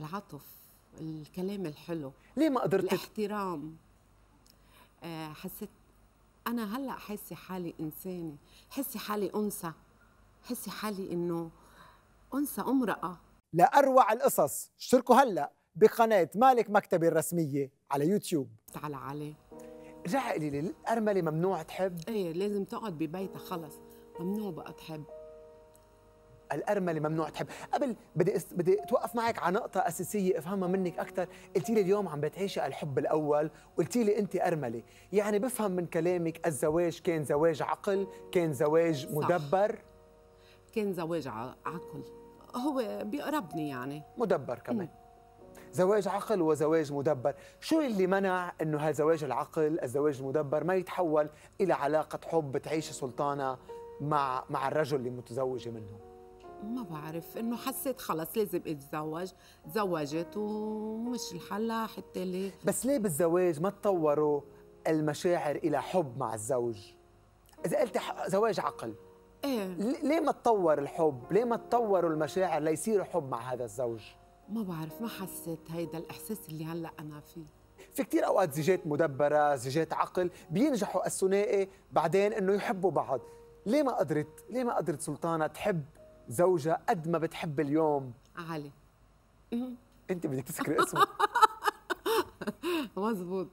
العطف الكلام الحلو ليه ما قدرت الاحترام آه حسيت انا هلا حاسه حالي انسانه حسي حالي انثى حسي حالي انه انثى امراه لاروع القصص اشتركوا هلا بقناه مالك مكتبي الرسميه على يوتيوب تعال علي رجع قولي لي الارمله ممنوع تحب ايه لازم تقعد ببيتها خلص ممنوع بقى تحب الارمله ممنوع تحب قبل بدي أس... بدي اتوقف معك على نقطه اساسيه افهمها منك اكثر قلتي لي اليوم عم بتعيشي الحب الاول قلتي لي انت ارمله يعني بفهم من كلامك الزواج كان زواج عقل كان زواج مدبر صح. كان زواج عقل هو بيقربني يعني مدبر كمان زواج عقل وزواج مدبر شو اللي منع انه هالزواج العقل الزواج المدبر ما يتحول الى علاقه حب تعيش سلطانه مع مع الرجل اللي متزوجه منه ما بعرف انه حسيت خلص لازم اتزوج تزوجت ومش الحل حتى ليه بس ليه بالزواج ما تطوروا المشاعر الى حب مع الزوج اذا قلت زواج عقل ايه ليه ما تطور الحب ليه ما تطوروا المشاعر ليصير حب مع هذا الزوج ما بعرف ما حسيت هيدا الاحساس اللي هلا انا فيه في كتير اوقات زيجات مدبره زيجات عقل بينجحوا الثنائي بعدين انه يحبوا بعض ليه ما قدرت ليه ما قدرت سلطانه تحب زوجة قد ما بتحب اليوم علي انت بدك تسكري اسمه مزبوط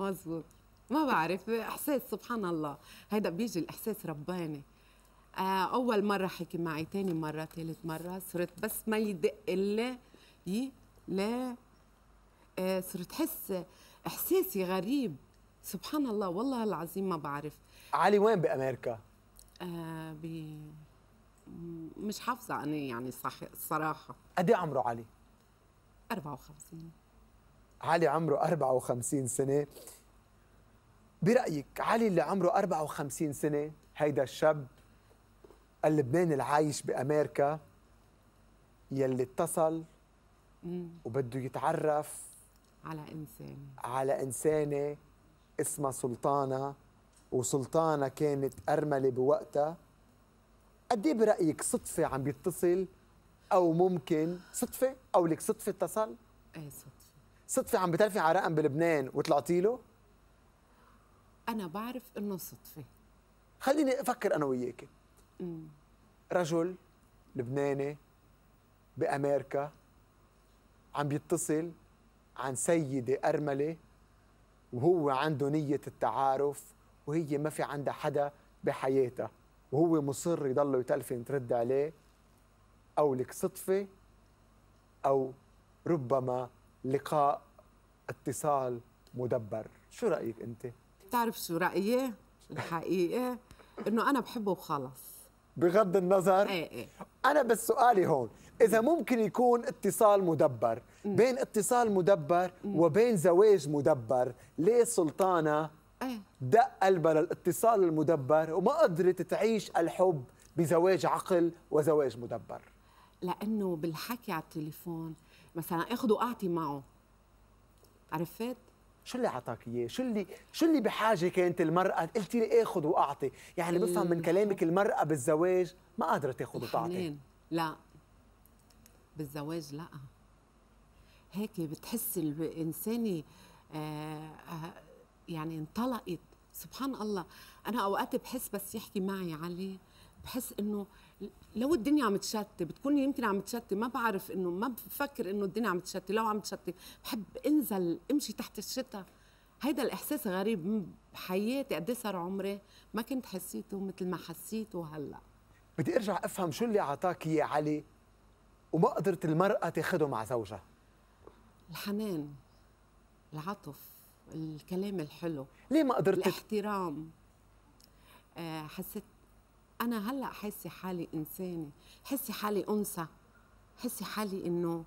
مزبوط ما بعرف احساس سبحان الله هيدا بيجي الاحساس رباني آه، اول مره حكي معي ثاني مره ثالث مره صرت بس ما يدق الا ي لا آه، صرت حس احساسي غريب سبحان الله والله العظيم ما بعرف علي وين بامريكا آه ب مش حافظه انا يعني صح الصراحه قد ايه عمره علي 54 علي عمره 54 سنه برايك علي اللي عمره 54 سنه هيدا الشاب اللبناني العايش بامريكا يلي اتصل وبده يتعرف على انسان على انسانه اسمها سلطانه وسلطانه كانت ارمله بوقتها قد ايه برايك صدفه عم بيتصل او ممكن صدفه او لك صدفه اتصل ايه صدفه صدفه عم بتلفي على رقم بلبنان وطلعتي له انا بعرف انه صدفه خليني افكر انا وياك رجل لبناني بامريكا عم بيتصل عن سيده ارمله وهو عنده نيه التعارف وهي ما في عندها حدا بحياتها وهو مصر يضله يتلفن ترد عليه او لك صدفه او ربما لقاء اتصال مدبر شو رايك انت بتعرف شو رايي الحقيقه انه انا بحبه وخلص بغض النظر ايه ايه انا بس سؤالي هون اذا ممكن يكون اتصال مدبر بين اتصال مدبر وبين زواج مدبر ليه سلطانه دق قلبها للاتصال المدبر وما قدرت تعيش الحب بزواج عقل وزواج مدبر لانه بالحكي على التليفون مثلا اخذ واعطي معه عرفت شو اللي عطاك اياه شو اللي شو اللي بحاجه كانت المراه قلت لي اخذ واعطي يعني بفهم من إيه. كلامك المراه بالزواج ما قادره تاخذ وتعطي لا بالزواج لا هيك بتحس الانسانه آه, آه، يعني انطلقت سبحان الله انا اوقات بحس بس يحكي معي علي بحس انه لو الدنيا عم تشتت بتكون يمكن عم تشتت ما بعرف انه ما بفكر انه الدنيا عم تشتت لو عم تشتت بحب انزل امشي تحت الشتاء هيدا الاحساس غريب بحياتي قد إيه صار عمري ما كنت حسيته مثل ما حسيته هلا بدي ارجع افهم شو اللي اعطاك يا علي وما قدرت المراه تاخده مع زوجها الحنان العطف الكلام الحلو ليه ما قدرت الاحترام آه حسيت انا هلا حاسه حالي انسانه حسي حالي انثى حسي حالي انه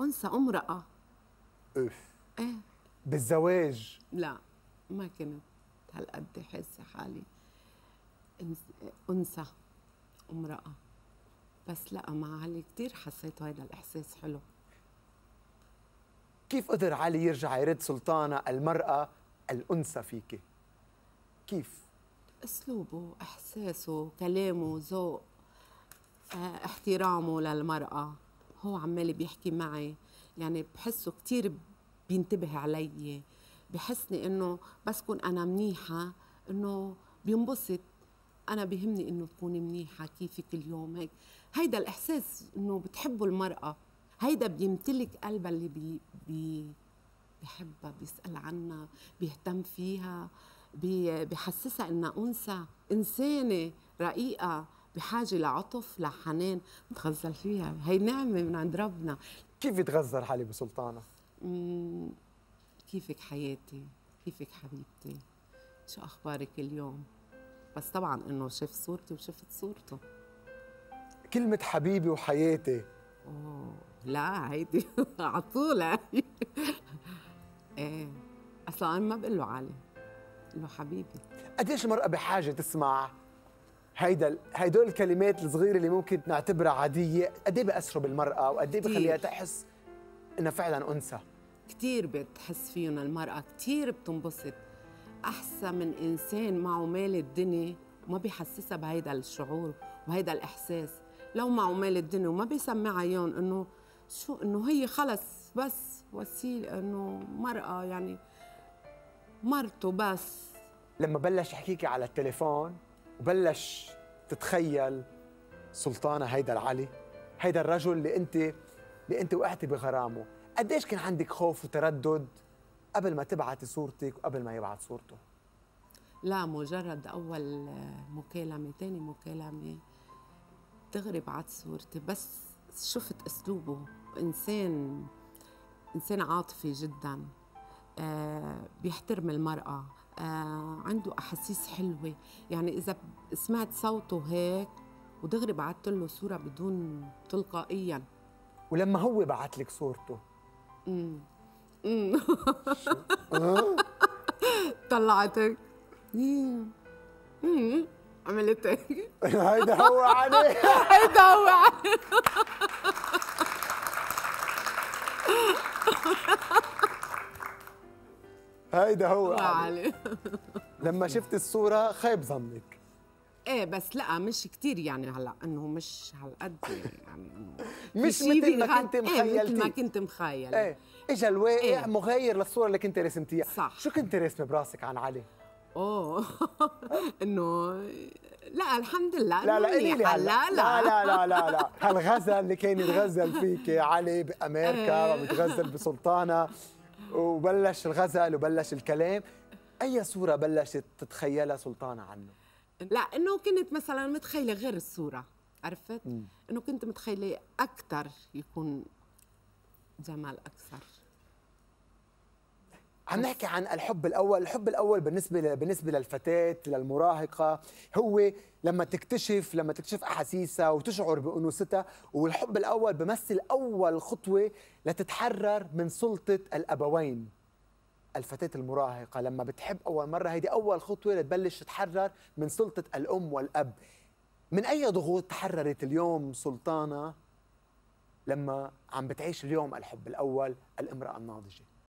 انثى امراه اف ايه بالزواج لا ما كنت هالقد حاسه حالي انثى امراه بس لا مع علي كثير حسيت هيدا الاحساس حلو كيف قدر علي يرجع يرد سلطانة المرأة الأنثى فيك كيف؟ أسلوبه إحساسه كلامه ذوق آه، احترامه للمرأة هو عمال بيحكي معي يعني بحسه كتير بينتبه علي بحسني انه بس كون انا منيحه انه بينبسط انا بهمني انه تكوني منيحه كيفك اليوم هيك هيدا الاحساس انه بتحبه المراه هيدا بيمتلك قلبها اللي بي بي بحبها بيسأل عنها بيهتم فيها بي بحسسها انها انثى انسانه رقيقه بحاجه لعطف لحنان بتغزل فيها هي نعمه من عند ربنا كيف بتغزل حالي بسلطانه كيفك حياتي كيفك حبيبتي شو اخبارك اليوم بس طبعا انه شاف صورتي وشفت صورته كلمه حبيبي وحياتي أوه. لا هيدي على طول هي ايه اصلا انا ما بقول له علي بقول له حبيبي قديش المرأة بحاجة تسمع هيدا هيدول الكلمات الصغيرة اللي ممكن نعتبرها عادية قد ايه بأثروا بالمرأة وقد ايه بخليها تحس انها فعلا انثى كثير بتحس فيهم المرأة كثير بتنبسط أحسن من إنسان معه مال الدنيا وما بيحسسها بهيدا الشعور وهيدا الإحساس لو معه مال الدنيا وما بيسمعها اياهم إنه شو انه هي خلص بس وسيله انه مرأة يعني مرته بس لما بلش يحكيكي على التليفون وبلش تتخيل سلطانة هيدا العلي هيدا الرجل اللي انت اللي انت وقعتي بغرامه قديش كان عندك خوف وتردد قبل ما تبعتي صورتك وقبل ما يبعت صورته لا مجرد اول مكالمه ثاني مكالمه دغري بعت صورتي بس شفت اسلوبه انسان انسان عاطفي جدا آه بيحترم المراه آه عنده احاسيس حلوه يعني اذا سمعت صوته هيك ودغري بعثت له صوره بدون تلقائيا ولما هو بعت لك صورته امم امم طلعت هيك عملت هيك هيدا هو عليه هيدا هو عليه هيدا هو علي لما شفت الصوره خيب ظنك ايه بس لا مش كثير يعني هلا انه مش هالقد يعني مش مثل ما كنت مخيلتي ايه مثل ما كنت مخيله ايه اجى الواقع إيه؟ مغير للصوره اللي كنت رسمتيها صح شو كنت راسمه براسك عن علي؟ اوه انه لا الحمد لله لا لا لي لا لا لا لا لا لا هالغزل اللي كان يتغزل فيك علي بامريكا إيه. وبتغزل بسلطانه وبلش الغزل وبلش الكلام اي صوره بلشت تتخيلها سلطانه عنه لا انه كنت مثلا متخيله غير الصوره عرفت انه كنت متخيله اكثر يكون جمال اكثر عم نحكي عن الحب الاول الحب الاول بالنسبه بالنسبه للفتاه للمراهقه هو لما تكتشف لما تكتشف احاسيسها وتشعر بانوثتها والحب الاول بمثل اول خطوه لتتحرر من سلطه الابوين الفتاة المراهقة لما بتحب أول مرة هيدي أول خطوة لتبلش تتحرر من سلطة الأم والأب من أي ضغوط تحررت اليوم سلطانة لما عم بتعيش اليوم الحب الأول الامرأة الناضجة